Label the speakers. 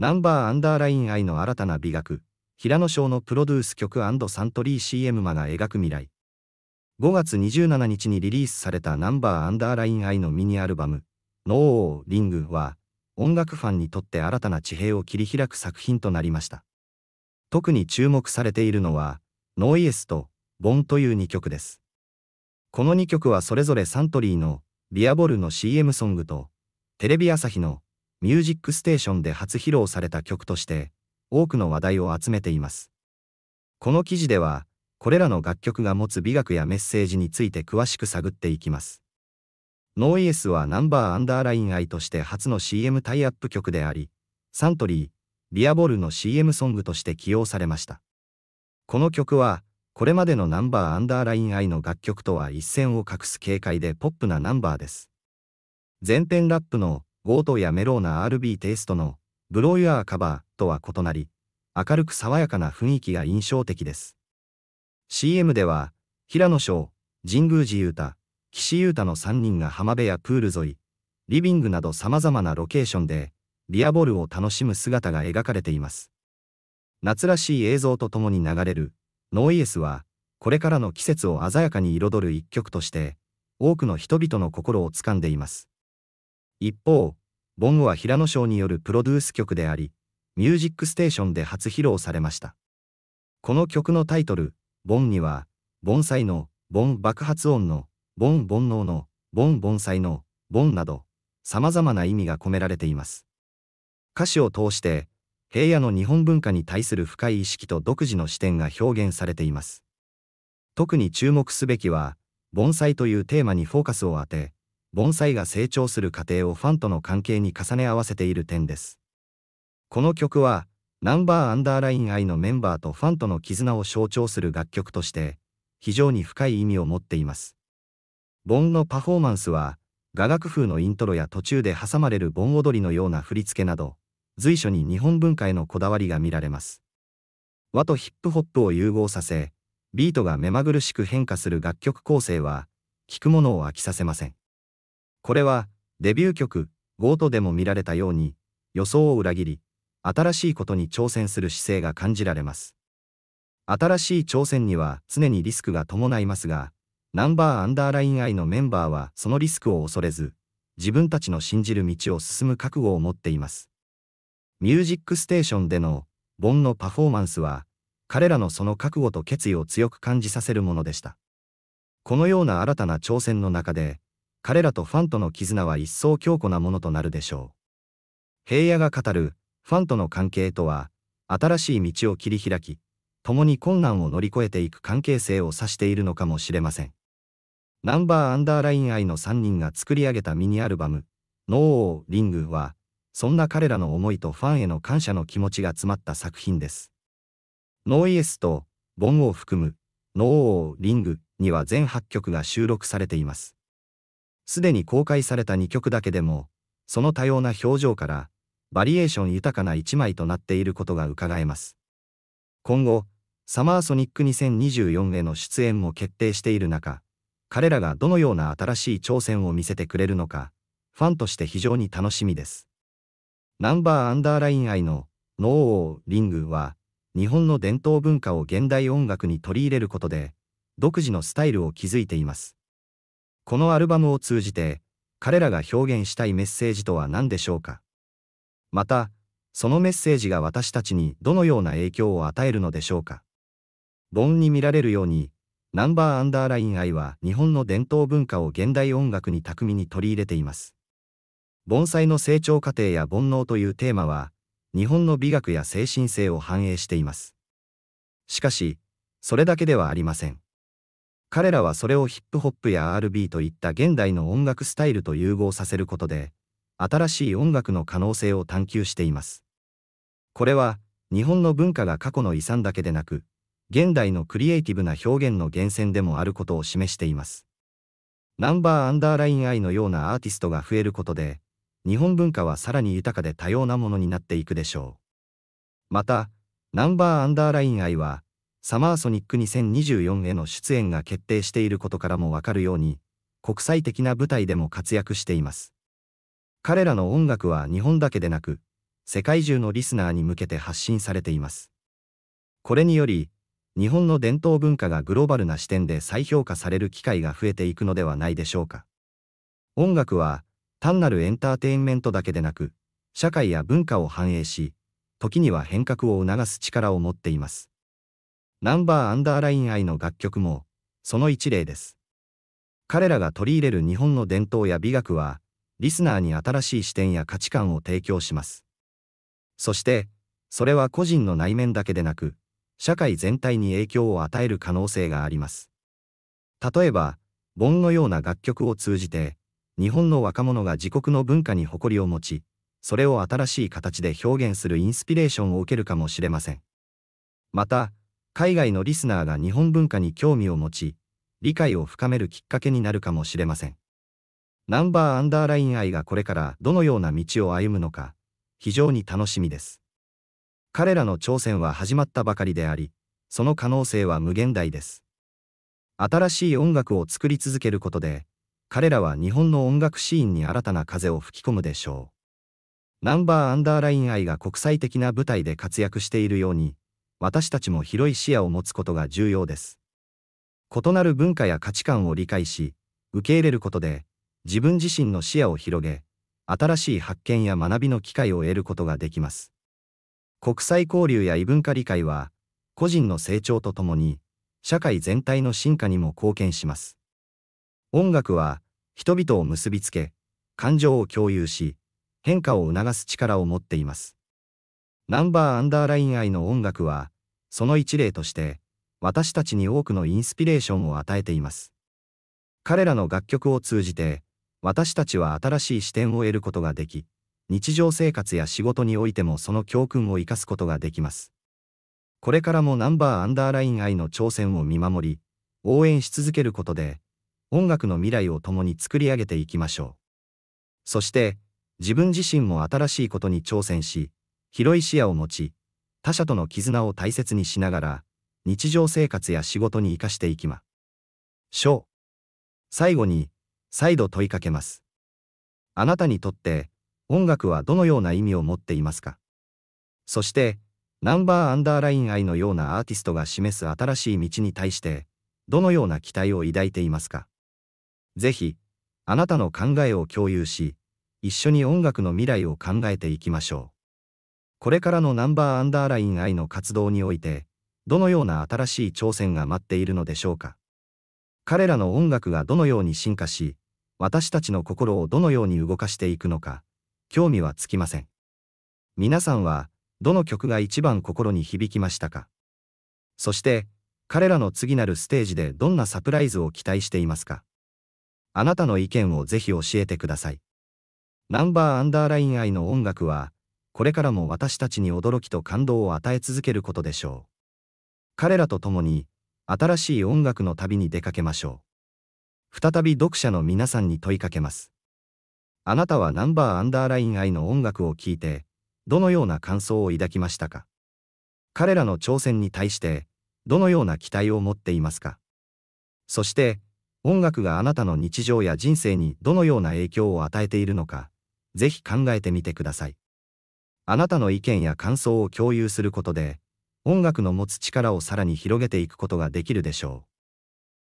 Speaker 1: ナンバーアンダーライン愛の新たな美学、平野翔のプロデュース曲サントリー CM マが描く未来。5月27日にリリースされたナンバーアンダーライン愛のミニアルバム、ノーオーリングは、音楽ファンにとって新たな地平を切り開く作品となりました。特に注目されているのは、ノーイエスと、ボンという2曲です。この2曲はそれぞれサントリーの、ビアボルの CM ソングと、テレビ朝日の、ミュージックステーションで初披露された曲として多くの話題を集めています。この記事では、これらの楽曲が持つ美学やメッセージについて詳しく探っていきます。ノーイエスはナンバーアンダーライン愛として初の CM タイアップ曲であり、サントリー、ビアボルの CM ソングとして起用されました。この曲は、これまでのナンバーアンダーライン愛の楽曲とは一線を画す軽快でポップなナンバーです。前編ラップのゴートやメローな RB テイストのブローユアーカバーとは異なり、明るく爽やかな雰囲気が印象的です。CM では、平野翔、神宮寺雄太、岸優太の3人が浜辺やプール沿い、リビングなど様々なロケーションで、ビアボールを楽しむ姿が描かれています。夏らしい映像とともに流れる、ノーイエスは、これからの季節を鮮やかに彩る一曲として、多くの人々の心をつかんでいます。一方、ボンゴは平野賞によるプロデュース曲であり、ミュージックステーションで初披露されました。この曲のタイトル、ボンには、盆栽の、ボン爆発音の、ボン煩悩の、ボン盆栽の、ボンなど、様々な意味が込められています。歌詞を通して、平野の日本文化に対する深い意識と独自の視点が表現されています。特に注目すべきは、盆栽というテーマにフォーカスを当て、盆栽が成長する過程をファンとの関係に重ね合わせている点です。この曲は、ナンバーアンダーライン愛のメンバーとファンとの絆を象徴する楽曲として、非常に深い意味を持っています。盆のパフォーマンスは、雅楽風のイントロや途中で挟まれる盆踊りのような振り付けなど、随所に日本文化へのこだわりが見られます。和とヒップホップを融合させ、ビートが目まぐるしく変化する楽曲構成は、聴くものを飽きさせません。これは、デビュー曲、ゴートでも見られたように、予想を裏切り、新しいことに挑戦する姿勢が感じられます。新しい挑戦には常にリスクが伴いますが、ナンバーアンダーラインイのメンバーはそのリスクを恐れず、自分たちの信じる道を進む覚悟を持っています。ミュージックステーションでの、ボンのパフォーマンスは、彼らのその覚悟と決意を強く感じさせるものでした。このような新たな挑戦の中で、彼らとファンとの絆は一層強固なものとなるでしょう。平野が語るファンとの関係とは、新しい道を切り開き、共に困難を乗り越えていく関係性を指しているのかもしれません。ナンバーアンダーライン愛の3人が作り上げたミニアルバム、ノーオーリングは、そんな彼らの思いとファンへの感謝の気持ちが詰まった作品です。ノーイエスとボンを含むノーオーリングには全8曲が収録されています。すでに公開された2曲だけでも、その多様な表情から、バリエーション豊かな1枚となっていることが伺えます。今後、サマーソニック2024への出演も決定している中、彼らがどのような新しい挑戦を見せてくれるのか、ファンとして非常に楽しみです。ナンバーアンダーライン愛のノーオーリングは、日本の伝統文化を現代音楽に取り入れることで、独自のスタイルを築いています。このアルバムを通じて、彼らが表現したいメッセージとは何でしょうか。また、そのメッセージが私たちにどのような影響を与えるのでしょうか。盆に見られるように、ナンバーアンダーライン愛は日本の伝統文化を現代音楽に巧みに取り入れています。盆栽の成長過程や煩悩というテーマは、日本の美学や精神性を反映しています。しかし、それだけではありません。彼らはそれをヒップホップや R&B といった現代の音楽スタイルと融合させることで、新しい音楽の可能性を探求しています。これは、日本の文化が過去の遺産だけでなく、現代のクリエイティブな表現の源泉でもあることを示しています。ナンバーアンダーライン愛のようなアーティストが増えることで、日本文化はさらに豊かで多様なものになっていくでしょう。また、ナンバーアンダーライン愛は、サマーソニック2024への出演が決定していることからもわかるように、国際的な舞台でも活躍しています。彼らの音楽は日本だけでなく、世界中のリスナーに向けて発信されています。これにより、日本の伝統文化がグローバルな視点で再評価される機会が増えていくのではないでしょうか。音楽は、単なるエンターテインメントだけでなく、社会や文化を反映し、時には変革を促す力を持っています。ナンバーアンダーライン愛の楽曲も、その一例です。彼らが取り入れる日本の伝統や美学は、リスナーに新しい視点や価値観を提供します。そして、それは個人の内面だけでなく、社会全体に影響を与える可能性があります。例えば、盆のような楽曲を通じて、日本の若者が自国の文化に誇りを持ち、それを新しい形で表現するインスピレーションを受けるかもしれません。また、海外のリスナーが日本文化に興味を持ち、理解を深めるきっかけになるかもしれません。ナンバーアンダーライン愛がこれからどのような道を歩むのか、非常に楽しみです。彼らの挑戦は始まったばかりであり、その可能性は無限大です。新しい音楽を作り続けることで、彼らは日本の音楽シーンに新たな風を吹き込むでしょう。ナンバーアンダーライン愛が国際的な舞台で活躍しているように、私たちも広い視野を持つことが重要です。異なる文化や価値観を理解し、受け入れることで、自分自身の視野を広げ、新しい発見や学びの機会を得ることができます。国際交流や異文化理解は、個人の成長とともに、社会全体の進化にも貢献します。音楽は、人々を結びつけ、感情を共有し、変化を促す力を持っています。ナンバーアンダーライン愛の音楽は、その一例として、私たちに多くのインスピレーションを与えています。彼らの楽曲を通じて、私たちは新しい視点を得ることができ、日常生活や仕事においてもその教訓を生かすことができます。これからもナンバーアンダーライン愛の挑戦を見守り、応援し続けることで、音楽の未来を共に作り上げていきましょう。そして、自分自身も新しいことに挑戦し、広い視野を持ち、他者との絆を大切にしながら、日常生活や仕事に生かしていきましょう。最後に、再度問いかけます。あなたにとって、音楽はどのような意味を持っていますかそして、ナンバーアンダーライン愛のようなアーティストが示す新しい道に対して、どのような期待を抱いていますかぜひ、あなたの考えを共有し、一緒に音楽の未来を考えていきましょう。これからのナンバーアンダーライン愛の活動において、どのような新しい挑戦が待っているのでしょうか。彼らの音楽がどのように進化し、私たちの心をどのように動かしていくのか、興味はつきません。皆さんは、どの曲が一番心に響きましたかそして、彼らの次なるステージでどんなサプライズを期待していますかあなたの意見をぜひ教えてください。ナンバーアンダーライン愛の音楽は、これからも私たちに驚きと感動を与え続けることでしょう。彼らと共に、新しい音楽の旅に出かけましょう。再び読者の皆さんに問いかけます。あなたはナンバーアンダーライン愛の音楽を聴いて、どのような感想を抱きましたか彼らの挑戦に対して、どのような期待を持っていますかそして、音楽があなたの日常や人生にどのような影響を与えているのか、ぜひ考えてみてください。あなたの意見や感想を共有することで、音楽の持つ力をさらに広げていくことができるでしょう。